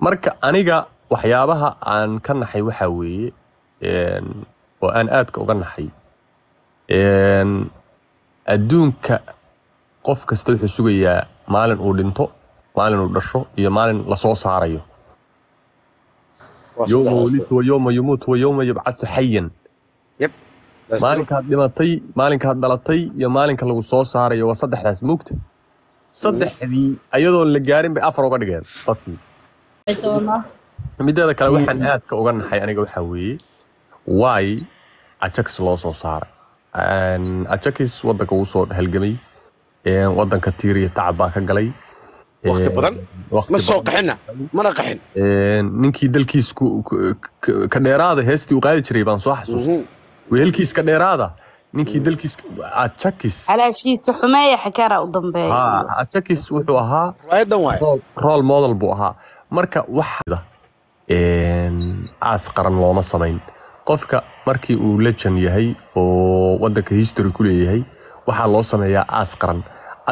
marka aniga waxyaabaha aan ka naxay waxaa weeye oo aan aadka uga naxay adduunka qof kasta wuxuu sugayaa maalin uu dhinto maalin uu dhasho iyo maalin lasoo saarayo yowma walitu wa yowma yumuut wa xayan maalinkaad dhimatay maalinkaad dhalatay iyo maalinka lagu soo saarayo waa saddexdaas mugta saddexdii ayadoon la gaarin bay afar uga dhigeen dadkii mideeda kale waxaan aadka uga naxay aniga waxaa weeye way ajax loo soo saaray ajax wadanka wuu soo halgamay wadanka tiiriya tacab ka galay ninkii dalkiis ka dheeraada heestii u qaadi jiray baan soo xasuustay mhm. weelkiis ka dheeraada ninkii mhm. dalkiis ajakis u dambeeya ajakis wuxuu ahaa rol model buu ahaa marka waxda aas qaran looma samayn qofka markii uu lejan yahay oo wadanka history ku leeyahay waxaa loo sameeyaa aas qaran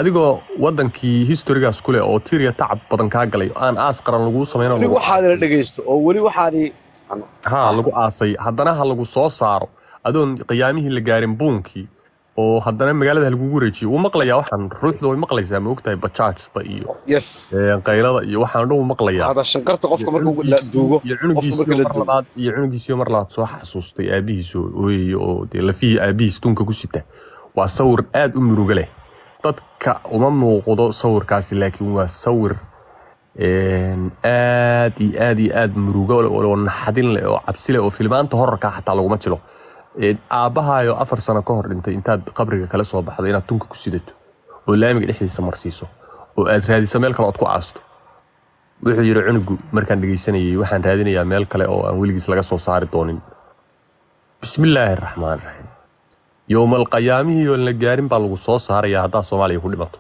adigoo wadankii historygaas kuleh oo tiiriya tacab badan kaa galay aan aas qaran lagu samaynhaa lagu aasay haddana ha lagu soo saaro adoon qiyaamihii la gaarin buunkii oo haddana magaalada halkugu wareejiyo wuu maqlayaa waxaan ruuxda way maqlaysaa ma ogtahay bajaajsta iyo qaylada iyo waxaan dhan wuu maqlayaa qofka markuugo iyo cunugiisiyo mar labaad soo xasuustay aabihiis oo ooyaya oo dee lafihii aabihiis tunka ku sita waa sawir aad u murugo leh dadka uma muuqdo sawirkaasi laakiin waa sawir aad iyo aad iyo aad murugo leh oo naxadin leh oo cabsi oo filmaanta horarka xataa laguma jilo aabbahaayo afar sano ka hor dhintay intaad qabriga kala soo baxdo inaad tunka ku sidato oo laamiga dhexdiisa marsiiso oo aad raadiso meel kale oad ku aasto wuxuu yidhi cunugu markaan dhegaysanayay waxaan raadinayaa meel kale oo aan weligiis laga soo saari doonin bismillaahi raxmaan raxiim yowmal qayaamihii oon la gaarin baa lagu soo saarayaa haddaad soomaaliya ku dhimato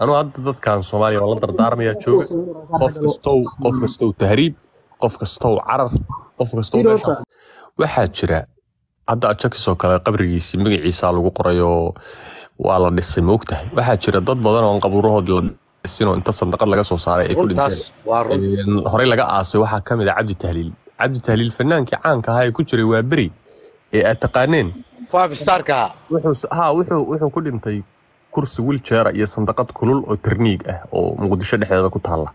anuu hadda dadkan soomaaliya oo la dardaarmayaa jooga qof kastow qof kastow tahriib qof kastow carar qof kastow waxaa jira hadda ajakisoo kale qabrigiisii magaciisa lagu qorayoo waa la dhisay moogtahay waxaa jira dad badan oo qabuurahood la dhisinoo inta sandaqad laga soo saaray horey laga aasay waxaa ka mid a ah cabdi tahliil cabdi tahliil fanaankii caanka ahaa ee ku jiray waa beri ee aad taqaaneen wuxuu ku dhintay kursi wiljeera iyo sandaqad kulul oo tarniig ah oo muqdisho dhexdeeda ku taalla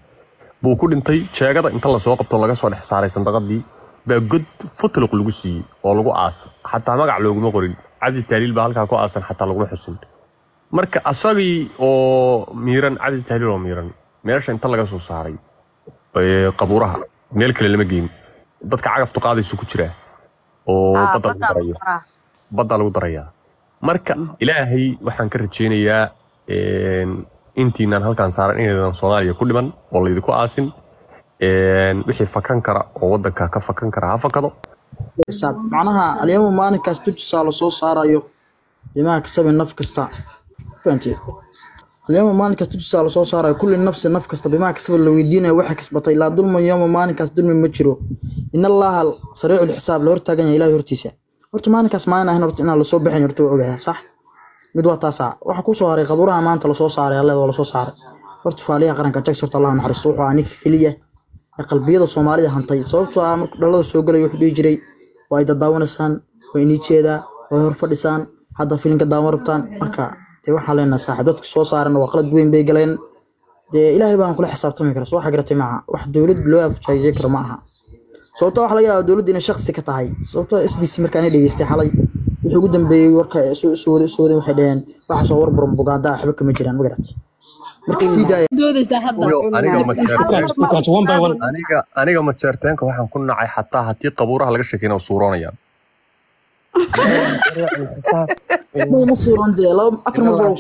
buu ku dhintay jeegada inta lasoo qabto laga soo dhex saaray sandaqadii baa god futloq lagu siiyey oo lagu aasa xataa magac looguma qorin cabdi tahliil baa halkaa ku aasan xataa laguma xusin marka asagii oo miiran cabdi tahliil oo miiran meesha inta laga soo saaray qabuuraha meel kale lama geyn dadka cagaftu qaadaysu ku jiraa oo badda lagu darayaa marka mm. ilaahay waxaan ka rajaynayaa intiinaan halkan saaran inaydan soomaaliya ku dhiman oo laydinku aasin wixii fakan kara oo wadanka ka fakan kara ha fakado macnaha alyaamo maalinkaas dujisaa lasoo saarayo dimaha kasabi naf kasta alyaamo maalinkaas dujisaa lasoo saarayo kulli nafsi naf kasta bimaha kasaba la weydiinayo waxay kasbatay laa dulma yooma maalinkaas dulmi ma jiro in sariicul xisaab la hortaagan yahay ilaahay hortiisa horta maalinkaas maalin ahayn horta inaan lasoo bixin horta waa ogayaa sax mid waa taasaa waxa kusoo haray qabuuraha maanta lasoo saaray alleed waa lasoo saaray horta faaliyaha qaranka jags allah naxariisto wuxuu aniga keliya qalbiyada soomaalida hantay sababtoo ah markuu dhalada soo galay wuxuu dhihi jiray waa ay daddaawanaysaan waa inii jeedaa way hor hadda filinka daawan rabtaan marka dee waxaan leenahay saaxiib dadka soo saaran waa qalad weyn bay galeen dee ilaahay baan kula xisaabtami karaa soo waxa garatay maaha wax dowlad loo afjaajiye karo ma aha sababta ah waxa laga yaabaa dowladda inay shaqsi ka tahay sababto ah s b c markaan dhegeystay xalay wixii ugu dambeeyey warka soo waday waxay dhaheen waxaasoo war buran bugaandaa waxba kama jiraan ma garatay aniga majeerteenka waxaan ku nacay xataa haddii qabuuraha laga sheekeyna suuroonayaan ma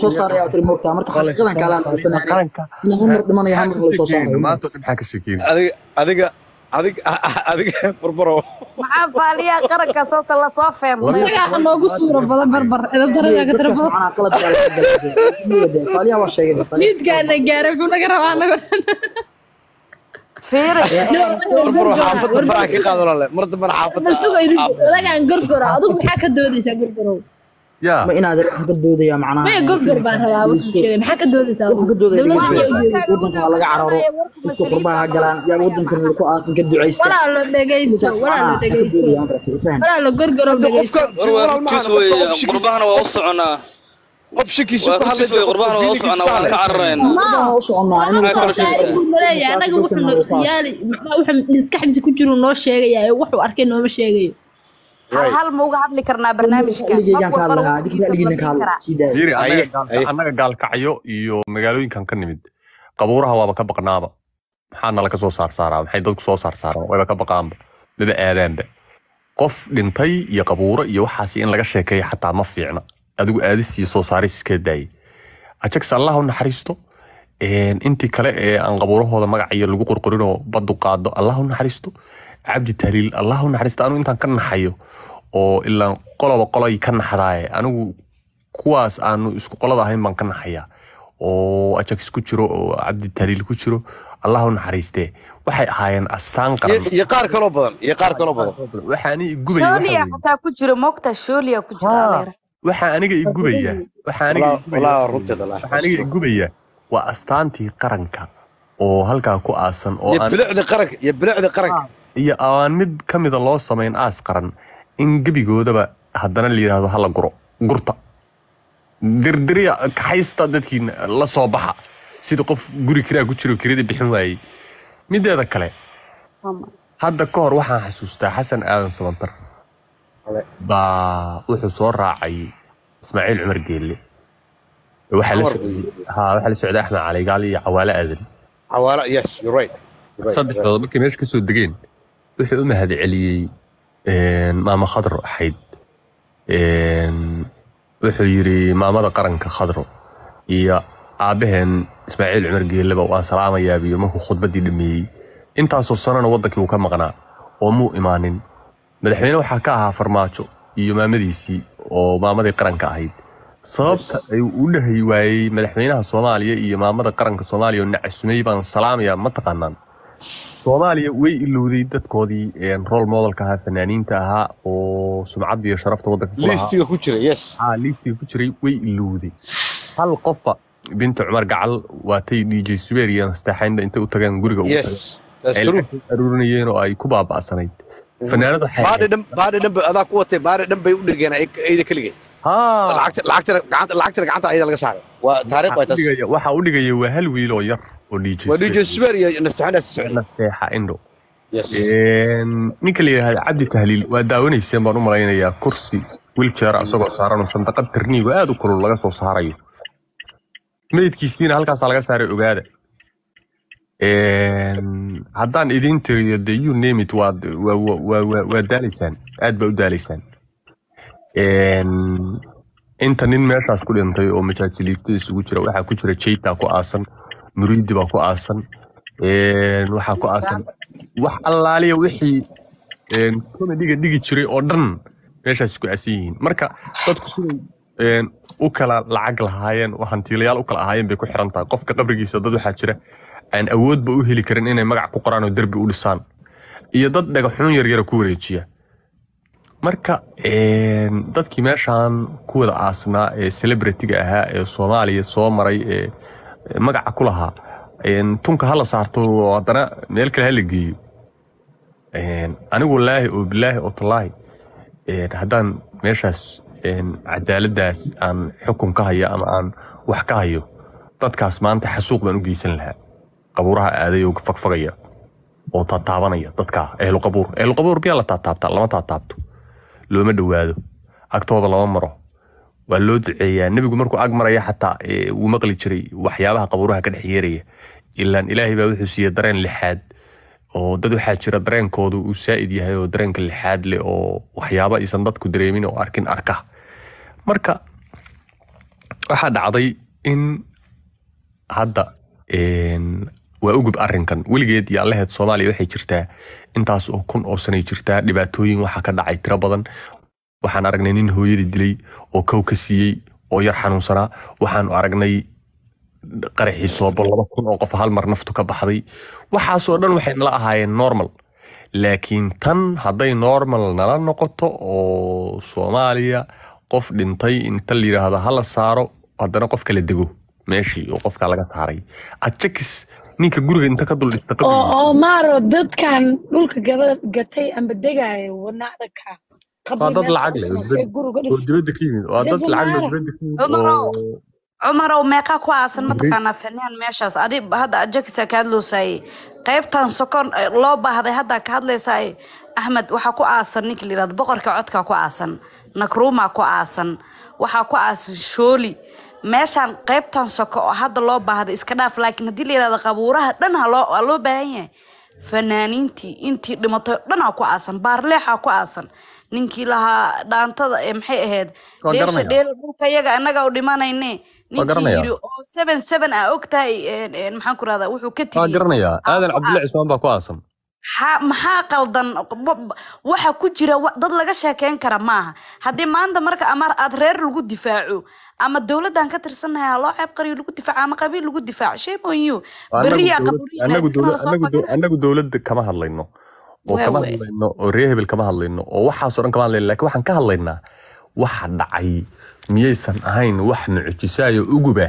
soo saaraya tiri moogtaa adiga adiga barbaro maxaa faaliyaa qaranka sababta lasoo feenayaa noogu suura badan barbar liidkaana gaara buu naga rabaa anago dhan fiiri mar dambana xaafadda sugayn odagaan gorgora adigu maxaa ka doodaysaa gorgorow ma inaad ka doodaya macnaha gogor baan rabaa maxaa ka doodaysaa ka doodaya wadanka laga cararo dadka qurbaha galaan yaa wadankan ku aasan ka duceysta walaalo dhegeyso walaalo dhegeyso walaalo gorgoro dhegeyso warwarkiis weeye qurbahana waa u soconaa qof shakiisa ku hadlay dadka qurbahana waa u soconaa waan ka cararaynaa waa u soconaa inuu ka cararayo anaga wuxuu maskaxdiisa ku jiru noo sheegaya ee wuxuu arkay nooma sheegayo halhal hadli karnaa barnaamijkayiri gaalkacyo iyo magaalooyinkan ka nimid qabuuraha waaba ka baqnaaba maxaa nala ka soo saarsaaraa maxay dadku soo saarsaaraan wayba ka baqaanba maba aadaanba qof dhintay iyo qabuuro iyo waxaas in laga sheekeeya xataa ma fiicna adigu aadis iyo soo saaris iska daayay ajagse allah u naxariisto intii kale ee aan qabuurahooda magac lagu qorqorinoo badu qaado allah u naxariisto cabdi tahliil allah u naxariista anugu intaan ka naxayo oo ilaan qoloba qolay ka naxdaaye anigu kuwaas aanu isku qolada ahayn baan ka naxayaa oo ajax ku jiro oo cabdi ku jiro allah u waxay ahaayeen astaan qaran qaar kaloo badan iyo qaar kaloo badan waxaa ani ku jiro moogta shoolia ku jiro aniga igubaya waxaa igubaya waa astaantii qaranka oo halkaa ku aasan oo aan qaranka iyo bilicdi qaranka iyo aan mid ka mida loo samayn aas qaran in gebigoodaba haddana la yidhaahdo hala guro gurta dirdirya kaxaysta dadkiina la soo baxa sida qof guri kiraa ku jiro kirada bixin waayey mideeda kale hadda ka hor waxaan xasuustaa xasan aadan sabantar baa wuxuu soo raacay ismaaciil cumar geelle waxaa la socday axmed caligaal iyo cawaale aadan saddexdooda markay meesha ka soo degeen wuxuu u mahad celiyey maamo khadro ahayd wuxuu yidhi maamada qaranka khadro iyo aabaheen ismaaciil cumar geelleba waan salaamayaabyo markuu khudbaddii dhameeyey intaasoo sanona waddankii uu ka maqnaa oo muu imaanin madaxweyne waxaa ka ahaa farmaajo iyo maamadiisii oo maamadii qaranka ahayd sababta ay u dhahay waayey madaxweynaha soomaaliya iyo maamada qaranka soomaaliya oo nacasumey baan salaamayaa ma taqaanaan soomaaliya way ilowday dadkoodii rol modelka ahaa fanaaniinta ahaa oo sumcadda iyo sharafta waddanka ku liistiga ku jiray way ilowday hal qofa binta cumar gacal waatay dj subeer iyo nasteexaynda intay u tageen guriga aruurinayeen oo ay ku baaba'sanayd fanaanadu adaa ku watay baadhi dhan bay u dhigeen ayda keligeen lacagtana gacanta ayada laga saaray waa taariikh waa taas waxaa u dhigaya waa hal wiil oo yar ninka layidhahda cabdi tahliil waa daawanayseen baan u malaynayaa kursi wiljera isagoo saaranoo sandaqad tirniigo aad u kulul laga soo saarayo meydkiisiina halkaasaa laga saaray ogaada haddaan idiin tiriyo de you namit waa daalaysaan aad baa u daalaysaan inta nin meeshaas ku dhintay oo majaajiliifta isugu jira waxaa ku jira jayta ku aasan muriidi baa ku aasan waxaa ku aasan wax allaaliya wixii komediga dhigi jiray oo dhan meeshaas ku aasan yihiin marka dadku siday u kala lacag lahaayeen hantiilayaal u kala ahaayeen bay ku xiran qofka qabrigiisa dad waxaa jira aan awoodba u heli karin inay magac ku qoraan oo derbi u dhisaan iyo dad dhagaxuun yaryara ku wareejiya marka dadkii meeshan ku wada aasnaa ee celebritiga ahaa ee soomaaliya soo maray ee magaca ku lahaa tunka hala saarto haddana meel kale hala geeyo anigu wallaahi oo bilaahi oo tallaahi haddaan meeshaas cadaaladaas aan xukun ka hayo ama aan wax ka hayo dadkaas maanta xasuuq baan u geysan lahaa qabuuraha aaday oo fagfagaya oo taataabanaya dadkaa ehluqabuur ehluqabuur biyaa la taataabta lama taataabto looma dhowaado agtooda lama maro waa loo duceeyaa nebigu markuu ag maraya xataa uu maqli jiray waxyaabaha qabuuraha ka dhex yeeraya ilaan ilaahay baa wuxuu siiye dareen lixaad oo dad waxaa jira dareenkoodu uu saa'id yahay oo dareenka lixaad leh oo waxyaaba aysan dadku dareemin oo arkin arka marka waxaa dhacday in hadda waa ugub arinkan weligeed iyo allaheed soomaaliya waxay jirtaa intaas oo kun oo sanay jirtaa dhibaatooyin waxaa ka dhacay tiro badan waxaan aragnay nin hooyada dilay oo kow ka siiyey oo yar xanuunsanaa waxaanu aragnay qaraxii soobo laba kun oo qof hal mar naftu ka baxday waxaasoo dhan waxay nala ahaayeen normal laakiin tan hadday normal nala noqoto oo soomaaliya qof dhintay inta la yidhaahdo hala saaro haddana qof kala dego meeshii oo qofka laga saaray ajekis ninka guriga inta ka duldhista oo maaro dadkan dhulka gatay amba degaayo wanacdaka waa dad lacag leh dibadda ka yimid waa dad lacag leh dibadda ka yimid cumarow meeqa ku aasan mataqaanaa fanaan meeshaas adi hadda ajakisa ka hadloosaay qaybtan sokon eh, loo baahday haddaa ka hadlaysaay axmed waxaa ku aasan ninka la boqorka codka ku aasan nakruma ku aasan waxaa ku aasan shooli meeshaan qaybtan soko oo hadda loo baahda iska dhaaf laakiin haddii la yihahdo qabuuraha dhan haloo loo baahan yahay fanaaniintii intii dhimatay dhanaa ku aasan baarleexa ku aasan ninkii lahaa dhaantada ee maxay ahayd dheesha dheela dhulka yaga annaga u dhimanayne ninkii yiri oo oh, seven seven ah ogtahay maxaan ku rahdaa wuxuu ka tegay garanayaa aadan cabdille cismaan baa ku aasan maxaa qaldan waxa ku jira dad laga sheekeyn kara maaha haddii maanta marka amar aad reer lagu difaaco ama dowladan ka tirsannahay loo ceeb qariyo lagu difaaco ama qabiil lagu difaaco shemou beriyaanagu dowladda kama hadlayno oo kama hadlayno oo ree hebel kama hadlayno oo waxaasoo dhan kama hadlayno lakin waxaan ka hadlaynaa waxa dhacay miyaysan ahayn wax mucjisaayo uguba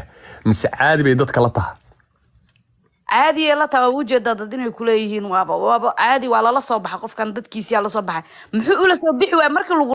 mise caadi bay dadka la taha caadiye la taha waa ujeedaa dad inay kuleeyihiin waaba waaba caadi waa lala soo baxa qofkan dadkiisiyaa lasoo baxay muxuu ula soo bixi waaya marka lagu